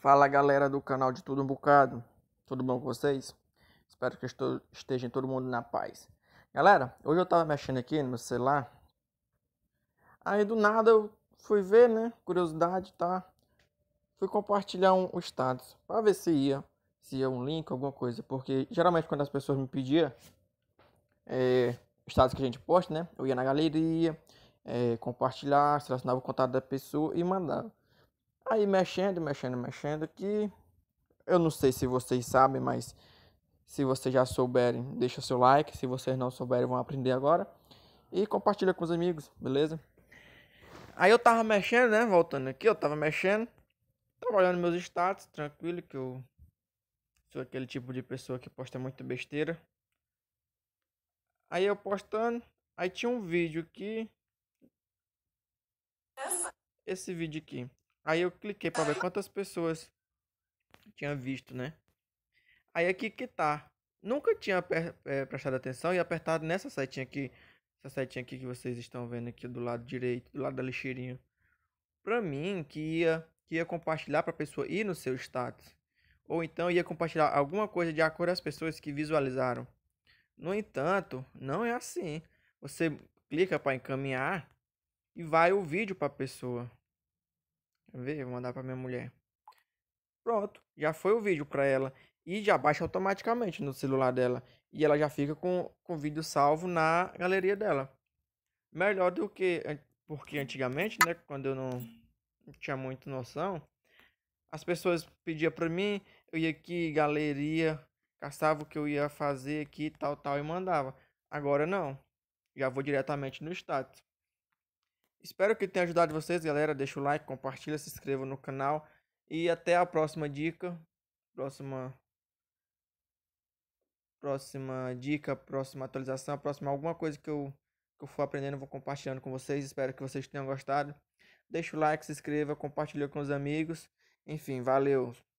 Fala galera do canal de Tudo Um Bocado, tudo bom com vocês? Espero que estou, estejam todo mundo na paz. Galera, hoje eu tava mexendo aqui no celular, aí do nada eu fui ver, né, curiosidade, tá? Fui compartilhar um, um status, pra ver se ia, se ia um link, alguma coisa, porque geralmente quando as pessoas me pediam, é, status que a gente posta, né, eu ia na galeria, é, compartilhar, selecionava o contato da pessoa e mandava. Aí mexendo, mexendo, mexendo aqui. Eu não sei se vocês sabem, mas se vocês já souberem, deixa seu like. Se vocês não souberem, vão aprender agora. E compartilha com os amigos, beleza? Aí eu tava mexendo, né? Voltando aqui, eu tava mexendo. trabalhando olhando meus status, tranquilo, que eu sou aquele tipo de pessoa que posta muita besteira. Aí eu postando, aí tinha um vídeo aqui. Esse vídeo aqui. Aí eu cliquei para ver quantas pessoas tinha visto, né? Aí aqui que tá. Nunca tinha é, prestado atenção e apertado nessa setinha aqui. Essa setinha aqui que vocês estão vendo aqui do lado direito, do lado da lixeirinha. Pra mim, que ia, que ia compartilhar pra pessoa ir no seu status. Ou então ia compartilhar alguma coisa de acordo as pessoas que visualizaram. No entanto, não é assim. Você clica para encaminhar e vai o vídeo para a pessoa. Vê, ver? Vou mandar pra minha mulher. Pronto, já foi o vídeo pra ela. E já baixa automaticamente no celular dela. E ela já fica com, com o vídeo salvo na galeria dela. Melhor do que. Porque antigamente, né? Quando eu não, não tinha muita noção, as pessoas pediam pra mim, eu ia aqui, galeria, caçava o que eu ia fazer aqui, tal, tal, e mandava. Agora não. Já vou diretamente no status. Espero que tenha ajudado vocês, galera. Deixa o like, compartilha, se inscreva no canal. E até a próxima dica. Próxima. Próxima dica, próxima atualização, próxima alguma coisa que eu, que eu for aprendendo, vou compartilhando com vocês. Espero que vocês tenham gostado. Deixa o like, se inscreva, compartilha com os amigos. Enfim, valeu.